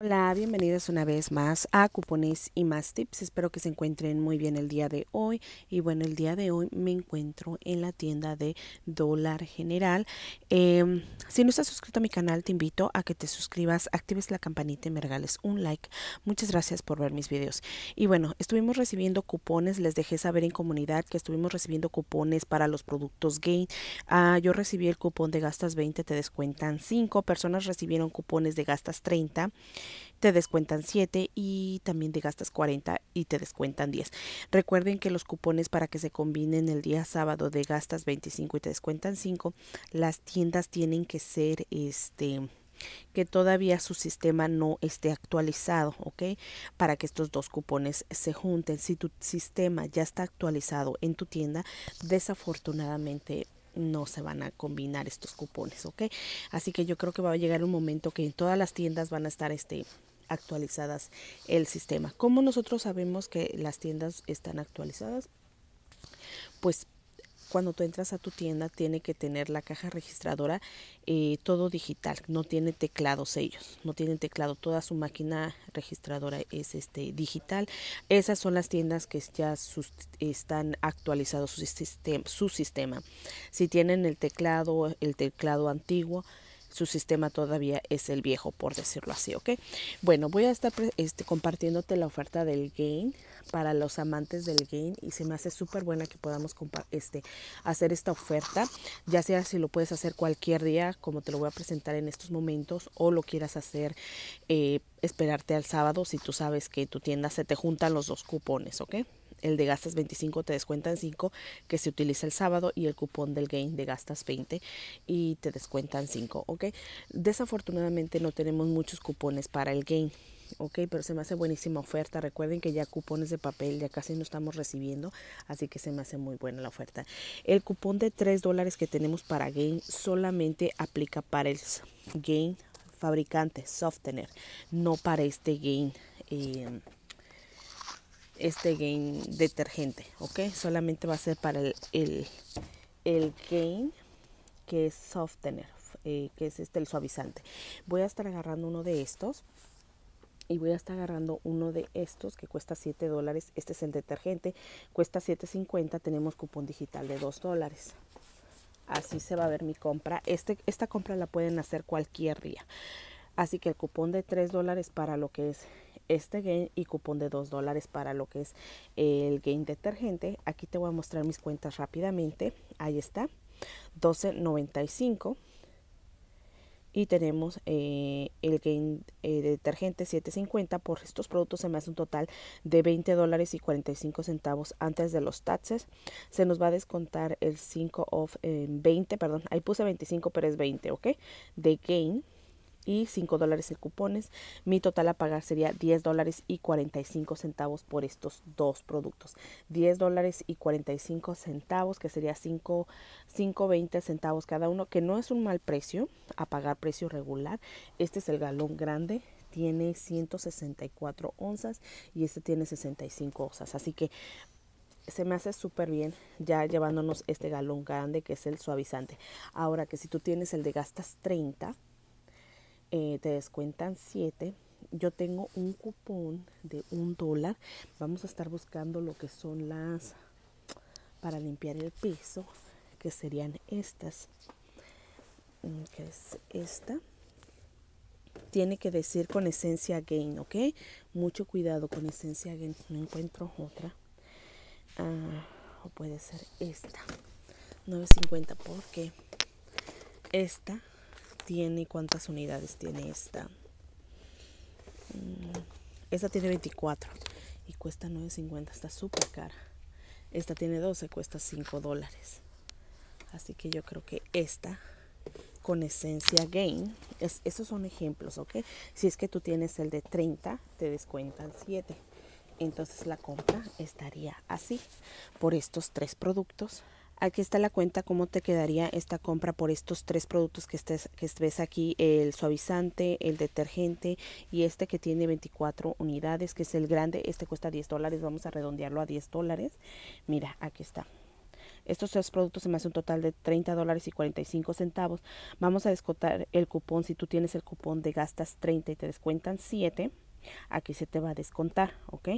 Hola, bienvenidos una vez más a Cupones y más tips. Espero que se encuentren muy bien el día de hoy. Y bueno, el día de hoy me encuentro en la tienda de Dólar General. Em, si no estás suscrito a mi canal, te invito a que te suscribas, actives la campanita y me regales un like. Muchas gracias por ver mis videos. Y bueno, estuvimos recibiendo cupones. Les dejé saber en comunidad que estuvimos recibiendo cupones para los productos Gain. Ah, yo recibí el cupón de gastas 20, te descuentan 5. Personas recibieron cupones de gastas 30 te descuentan 7 y también te gastas 40 y te descuentan 10. Recuerden que los cupones para que se combinen el día sábado de gastas 25 y te descuentan 5, las tiendas tienen que ser este que todavía su sistema no esté actualizado, ¿ok? Para que estos dos cupones se junten. Si tu sistema ya está actualizado en tu tienda, desafortunadamente no se van a combinar estos cupones, ¿ok? Así que yo creo que va a llegar un momento que en todas las tiendas van a estar este actualizadas el sistema. como nosotros sabemos que las tiendas están actualizadas? Pues cuando tú entras a tu tienda tiene que tener la caja registradora eh, todo digital, no tiene teclados ellos, no tienen teclado, toda su máquina registradora es este digital. Esas son las tiendas que ya están actualizados su, su sistema. Si tienen el teclado, el teclado antiguo, su sistema todavía es el viejo, por decirlo así, ¿ok? Bueno, voy a estar este, compartiéndote la oferta del Gain para los amantes del Gain y se me hace súper buena que podamos este, hacer esta oferta, ya sea si lo puedes hacer cualquier día, como te lo voy a presentar en estos momentos, o lo quieras hacer, eh, esperarte al sábado si tú sabes que tu tienda se te juntan los dos cupones, ¿ok? el de gastas 25 te descuentan 5 que se utiliza el sábado y el cupón del gain de gastas 20 y te descuentan 5, ¿ok? Desafortunadamente no tenemos muchos cupones para el gain. Ok, pero se me hace buenísima oferta. Recuerden que ya cupones de papel ya casi no estamos recibiendo, así que se me hace muy buena la oferta. El cupón de 3 dólares que tenemos para Gain solamente aplica para el Gain fabricante, Softener, no para este Gain. Eh, este gain detergente, ¿ok? Solamente va a ser para el, el, el gain que es softener, eh, que es este el suavizante. Voy a estar agarrando uno de estos y voy a estar agarrando uno de estos que cuesta 7 dólares. Este es el detergente, cuesta 7.50, tenemos cupón digital de 2 dólares. Así se va a ver mi compra. Este, esta compra la pueden hacer cualquier día. Así que el cupón de 3 dólares para lo que es este gain y cupón de 2 dólares para lo que es el gain detergente. Aquí te voy a mostrar mis cuentas rápidamente. Ahí está. 12.95 y tenemos eh, el gain eh, detergente 7.50 por estos productos se me hace un total de 20 dólares y 45 centavos antes de los taxes se nos va a descontar el 5 of 20 perdón ahí puse 25 pero es 20 ok de gain y 5 dólares en cupones. Mi total a pagar sería 10 dólares y 45 centavos por estos dos productos. 10 dólares y 45 centavos, que sería 5, 5.20 centavos cada uno, que no es un mal precio a pagar precio regular. Este es el galón grande tiene 164 onzas y este tiene 65 onzas. Así que se me hace súper bien ya llevándonos este galón grande que es el suavizante. Ahora que si tú tienes el de gastas 30, eh, te descuentan 7. Yo tengo un cupón de un dólar. Vamos a estar buscando lo que son las para limpiar el piso, que serían estas. Mm, que es esta. Tiene que decir con esencia gain, ¿ok? Mucho cuidado con esencia gain. No encuentro otra. Ah, o puede ser esta. 9.50 porque esta tiene, cuántas unidades tiene esta. Mm, esta tiene 24 y cuesta 9.50, está súper cara. Esta tiene 12, cuesta 5 dólares. Así que yo creo que esta con esencia gain, esos son ejemplos, ¿ok? Si es que tú tienes el de 30, te descuentan 7. Entonces la compra estaría así por estos tres productos Aquí está la cuenta, cómo te quedaría esta compra por estos tres productos que, estés, que ves aquí, el suavizante, el detergente y este que tiene 24 unidades, que es el grande, este cuesta 10 dólares, vamos a redondearlo a 10 dólares. Mira, aquí está. Estos tres productos se me hace un total de 30 dólares y 45 centavos. Vamos a descontar el cupón. Si tú tienes el cupón de gastas 30 y te descuentan 7, aquí se te va a descontar, ¿ok?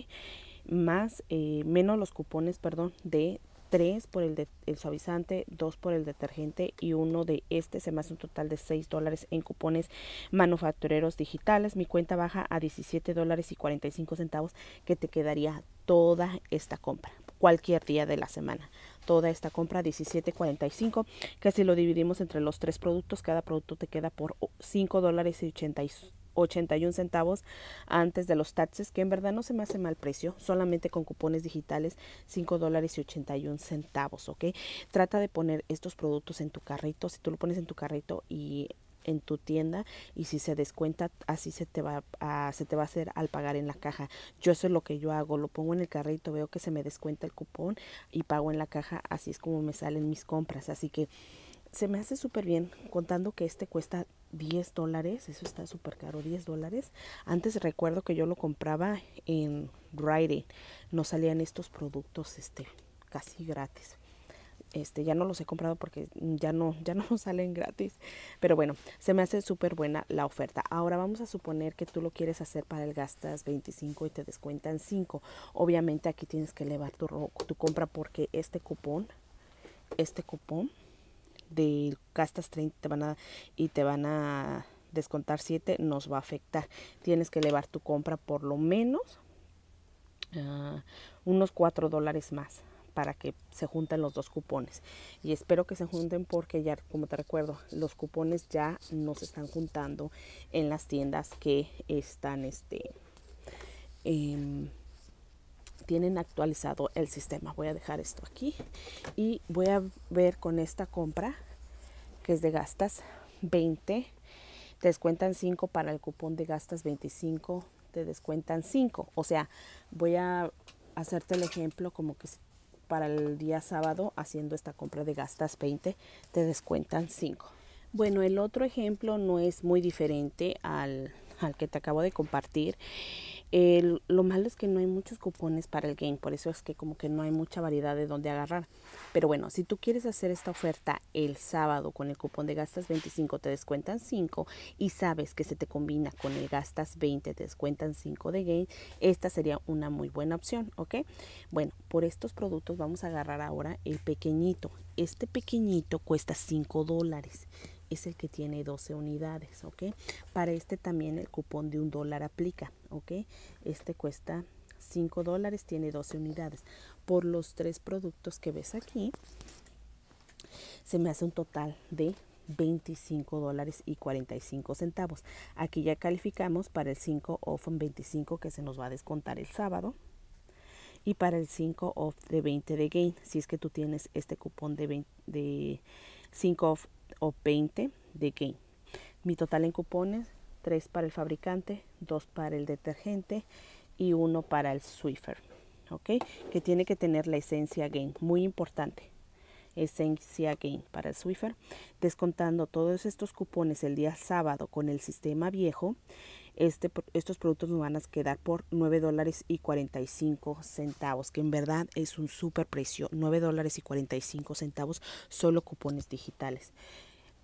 Más, eh, menos los cupones, perdón, de 3 por el, suavizante, 2 por el detergente y uno de este. Se me hace un total de 6 dólares en cupones manufactureros digitales. Mi cuenta baja a 17 dólares y 45 centavos que te quedaría toda esta compra, cualquier día de la semana. Toda esta compra 17.45, que si lo dividimos entre los tres productos, cada producto te queda por 5 dólares y 85 81 centavos antes de los taxes, que en verdad no se me hace mal precio, solamente con cupones digitales 5 dólares y 81 centavos, ¿ok? Trata de poner estos productos en tu carrito, si tú lo pones en tu carrito y en tu tienda y si se descuenta así se te va a, se te va a hacer al pagar en la caja yo eso es lo que yo hago lo pongo en el carrito veo que se me descuenta el cupón y pago en la caja así es como me salen mis compras así que se me hace súper bien contando que este cuesta 10 dólares, eso está súper caro, 10 dólares. Antes recuerdo que yo lo compraba en Rite no salían estos productos este, casi gratis. Este, ya no los he comprado porque ya no, ya no salen gratis. Pero bueno, se me hace súper buena la oferta. Ahora vamos a suponer que tú lo quieres hacer para el gastas 25 y te descuentan 5. Obviamente aquí tienes que elevar tu, tu compra porque este cupón, este cupón de gastas 30 van a, y te van a descontar 7, nos va a afectar. Tienes que elevar tu compra por lo menos ah, unos 4 dólares más para que se junten los dos cupones. Y espero que se junten porque ya, como te recuerdo, los cupones ya no se están juntando en las tiendas que están este. Em, tienen actualizado el sistema. Voy a dejar esto aquí y voy a ver con esta compra que es de gastas 20. Te descuentan 5 para el cupón de gastas 25, te descuentan 5. O sea, voy a hacerte el ejemplo como que para el día sábado haciendo esta compra de gastas 20 te descuentan 5. Bueno, el otro ejemplo no es muy diferente al, al que te acabo de compartir lo malo es que no hay muchos cupones para el game, por eso es que como que no hay mucha variedad de dónde agarrar. Pero bueno, si tú quieres hacer esta oferta el sábado con el cupón de gastas 25 te descuentan 5 y sabes que se te combina con el gastas 20 te descuentan 5 de game, esta sería una muy buena opción, ¿ok? Bueno, por estos productos vamos a agarrar ahora el pequeñito. Este pequeñito cuesta 5 dólares es el que tiene 12 unidades, ¿ok? Para este también el cupón de un dólar aplica, ¿ok? Este cuesta 5 dólares, tiene 12 unidades. Por los tres productos que ves aquí, se me hace un total de 25 dólares y 45 centavos. Aquí ya calificamos para el 5 off 25 que se nos va a descontar el sábado. Y para el 5 off de 20 de gain, si es que tú tienes este cupón de, de 5 off o 20 de Gain. Mi total en cupones, 3 para el fabricante, 2 para el detergente y 1 para el Swiffer. ¿Ok? Que tiene que tener la esencia Gain, muy importante. Esencia Gain para el Swiffer. Descontando todos estos cupones el día sábado con el sistema viejo, este, estos productos nos van a quedar por 9 dólares y 45 centavos, que en verdad es un super precio, 9 dólares y 45 centavos solo cupones digitales.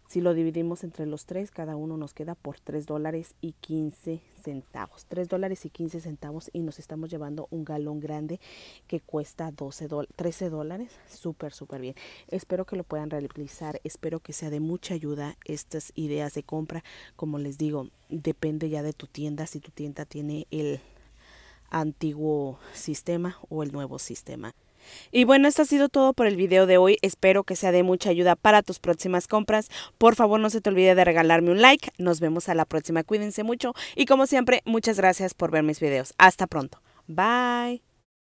Si lo dividimos entre los tres, cada uno nos queda por tres dólares y 15 centavos. Tres dólares y 15 centavos y nos estamos llevando un galón grande que cuesta 12 13 dólares. Súper, súper bien. Espero que lo puedan realizar. Espero que sea de mucha ayuda estas ideas de compra. Como les digo, depende ya de tu tienda. Si tu tienda tiene el antiguo sistema o el nuevo sistema. Y bueno, esto ha sido todo por el video de hoy. Espero que sea de mucha ayuda para tus próximas compras. Por favor, no se te olvide de regalarme un like. Nos vemos a la próxima. Cuídense mucho y como siempre, muchas gracias por ver mis videos. Hasta pronto. Bye.